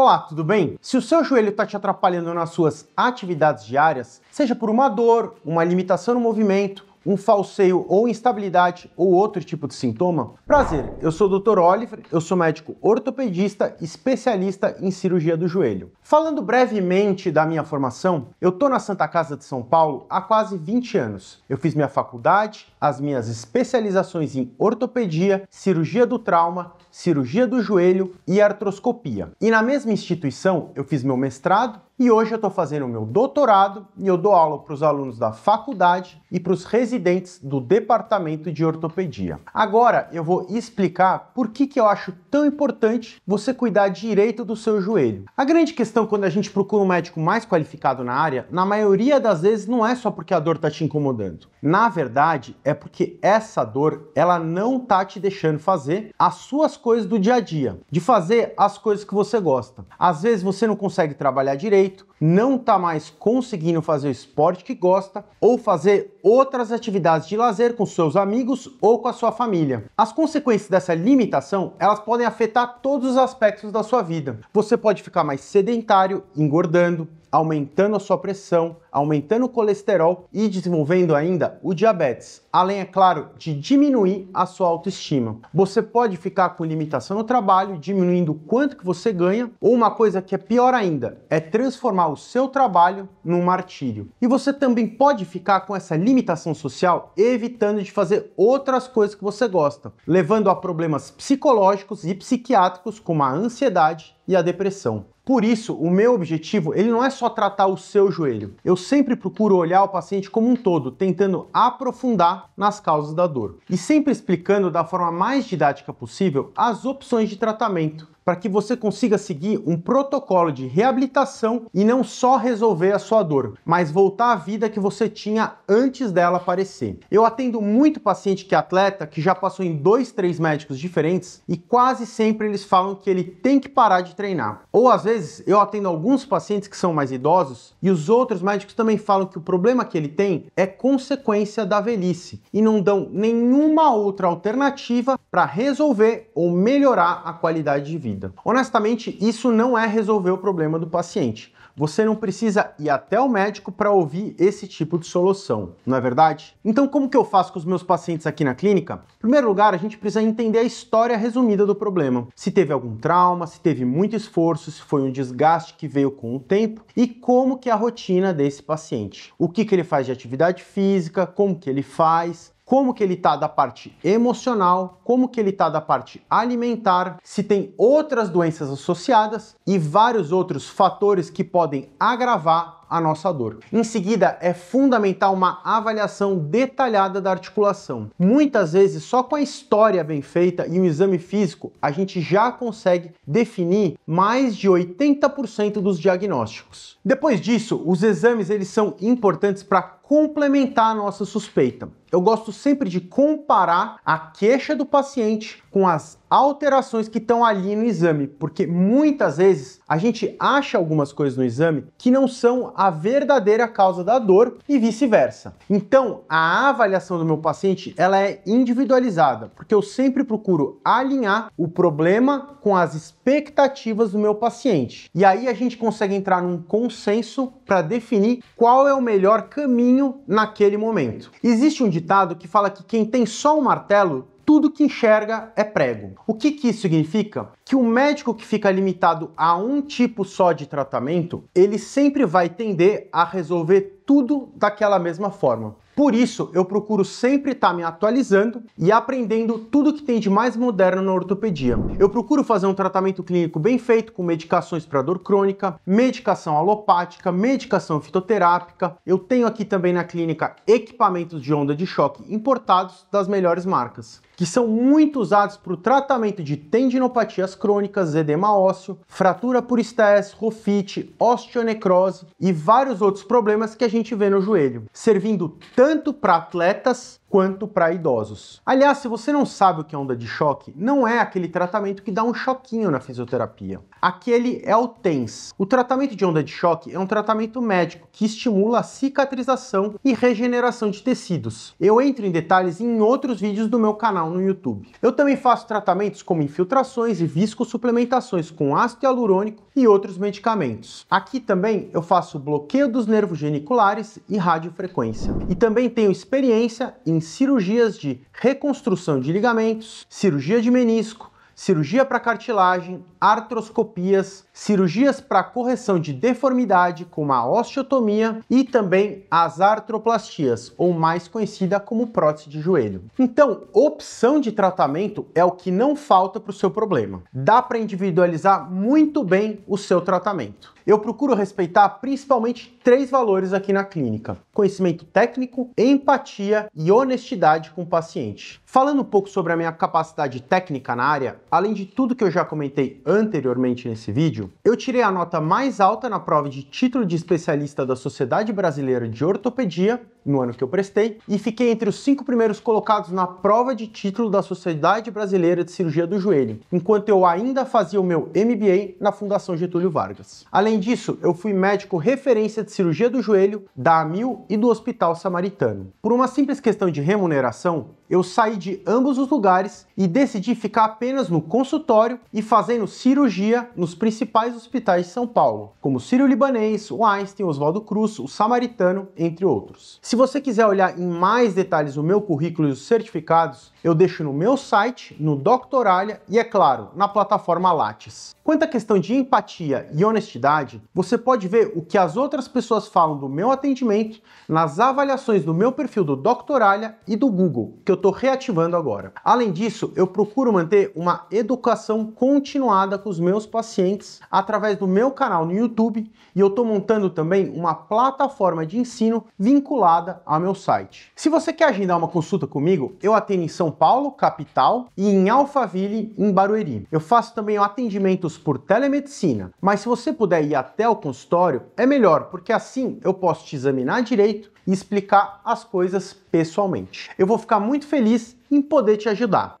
Olá, tudo bem? Se o seu joelho está te atrapalhando nas suas atividades diárias, seja por uma dor, uma limitação no movimento, um falseio ou instabilidade ou outro tipo de sintoma? Prazer, eu sou o Dr. Oliver, eu sou médico ortopedista, especialista em cirurgia do joelho. Falando brevemente da minha formação, eu tô na Santa Casa de São Paulo há quase 20 anos. Eu fiz minha faculdade, as minhas especializações em ortopedia, cirurgia do trauma, cirurgia do joelho e artroscopia. E na mesma instituição eu fiz meu mestrado e hoje eu estou fazendo meu doutorado e eu dou aula para os alunos da faculdade e para os residentes do departamento de ortopedia. Agora eu vou explicar por que, que eu acho tão importante você cuidar direito do seu joelho. A grande questão quando a gente procura um médico mais qualificado na área, na maioria das vezes não é só porque a dor está te incomodando. Na verdade, é é porque essa dor, ela não tá te deixando fazer as suas coisas do dia a dia, de fazer as coisas que você gosta. Às vezes você não consegue trabalhar direito, não tá mais conseguindo fazer o esporte que gosta ou fazer outras atividades de lazer com seus amigos ou com a sua família. As consequências dessa limitação, elas podem afetar todos os aspectos da sua vida. Você pode ficar mais sedentário, engordando, aumentando a sua pressão, aumentando o colesterol e desenvolvendo ainda o diabetes, além, é claro, de diminuir a sua autoestima. Você pode ficar com limitação no trabalho, diminuindo o quanto que você ganha, ou uma coisa que é pior ainda, é transformar o seu trabalho num martírio. E você também pode ficar com essa limitação limitação social, evitando de fazer outras coisas que você gosta, levando a problemas psicológicos e psiquiátricos como a ansiedade, e a depressão. Por isso, o meu objetivo, ele não é só tratar o seu joelho. Eu sempre procuro olhar o paciente como um todo, tentando aprofundar nas causas da dor e sempre explicando da forma mais didática possível as opções de tratamento para que você consiga seguir um protocolo de reabilitação e não só resolver a sua dor, mas voltar à vida que você tinha antes dela aparecer. Eu atendo muito paciente que é atleta, que já passou em dois, três médicos diferentes e quase sempre eles falam que ele tem que parar de treinar. Ou às vezes eu atendo alguns pacientes que são mais idosos e os outros médicos também falam que o problema que ele tem é consequência da velhice e não dão nenhuma outra alternativa para resolver ou melhorar a qualidade de vida. Honestamente, isso não é resolver o problema do paciente você não precisa ir até o médico para ouvir esse tipo de solução, não é verdade? Então, como que eu faço com os meus pacientes aqui na clínica? Em primeiro lugar, a gente precisa entender a história resumida do problema. Se teve algum trauma, se teve muito esforço, se foi um desgaste que veio com o tempo e como que é a rotina desse paciente. O que, que ele faz de atividade física, como que ele faz, como que ele está da parte emocional, como que ele está da parte alimentar, se tem outras doenças associadas e vários outros fatores que podem agravar a nossa dor. Em seguida, é fundamental uma avaliação detalhada da articulação. Muitas vezes, só com a história bem feita e um exame físico, a gente já consegue definir mais de 80% dos diagnósticos. Depois disso, os exames eles são importantes para complementar a nossa suspeita. Eu gosto sempre de comparar a queixa do paciente com as alterações que estão ali no exame, porque muitas vezes a gente acha algumas coisas no exame que não são a verdadeira causa da dor e vice-versa. Então, a avaliação do meu paciente, ela é individualizada, porque eu sempre procuro alinhar o problema com as expectativas do meu paciente. E aí a gente consegue entrar num consenso para definir qual é o melhor caminho naquele momento. Existe um ditado que fala que quem tem só um martelo tudo que enxerga é prego. O que, que isso significa? Que o médico que fica limitado a um tipo só de tratamento, ele sempre vai tender a resolver tudo daquela mesma forma. Por isso, eu procuro sempre estar tá me atualizando e aprendendo tudo que tem de mais moderno na ortopedia. Eu procuro fazer um tratamento clínico bem feito, com medicações para dor crônica, medicação alopática, medicação fitoterápica. Eu tenho aqui também na clínica equipamentos de onda de choque importados das melhores marcas, que são muito usados para o tratamento de tendinopatias crônicas, edema ósseo, fratura por estresse, rofite, osteonecrose e vários outros problemas que a gente gente vê no joelho, servindo tanto para atletas quanto para idosos. Aliás, se você não sabe o que é onda de choque, não é aquele tratamento que dá um choquinho na fisioterapia. Aquele é o TENS. O tratamento de onda de choque é um tratamento médico que estimula a cicatrização e regeneração de tecidos. Eu entro em detalhes em outros vídeos do meu canal no YouTube. Eu também faço tratamentos como infiltrações e viscosuplementações com ácido hialurônico e outros medicamentos. Aqui também eu faço bloqueio dos nervos geniculares e radiofrequência. E também tenho experiência em cirurgias de reconstrução de ligamentos, cirurgia de menisco, cirurgia para cartilagem, artroscopias, cirurgias para correção de deformidade, como a osteotomia e também as artroplastias, ou mais conhecida como prótese de joelho. Então, opção de tratamento é o que não falta para o seu problema. Dá para individualizar muito bem o seu tratamento. Eu procuro respeitar principalmente três valores aqui na clínica: conhecimento técnico, empatia e honestidade com o paciente. Falando um pouco sobre a minha capacidade técnica na área, além de tudo que eu já comentei anteriormente nesse vídeo, eu tirei a nota mais alta na prova de título de especialista da Sociedade Brasileira de Ortopedia no ano que eu prestei, e fiquei entre os cinco primeiros colocados na prova de título da Sociedade Brasileira de Cirurgia do Joelho, enquanto eu ainda fazia o meu MBA na Fundação Getúlio Vargas. Além disso, eu fui médico referência de cirurgia do joelho da Amil e do Hospital Samaritano. Por uma simples questão de remuneração, eu saí de ambos os lugares e decidi ficar apenas no consultório e fazendo cirurgia nos principais hospitais de São Paulo, como Sírio-Libanês, o Einstein, Oswaldo Cruz, o Samaritano, entre outros. Se você quiser olhar em mais detalhes o meu currículo e os certificados, eu deixo no meu site, no Doctoralia e, é claro, na plataforma Lattes. Quanto à questão de empatia e honestidade, você pode ver o que as outras pessoas falam do meu atendimento nas avaliações do meu perfil do Doctoralia e do Google, que eu estou reativando agora. Além disso, eu procuro manter uma educação continuada com os meus pacientes através do meu canal no YouTube e eu estou montando também uma plataforma de ensino vinculada vinculada ao meu site. Se você quer agendar uma consulta comigo, eu atendo em São Paulo, capital, e em Alphaville, em Barueri. Eu faço também atendimentos por telemedicina, mas se você puder ir até o consultório, é melhor, porque assim eu posso te examinar direito e explicar as coisas pessoalmente. Eu vou ficar muito feliz em poder te ajudar.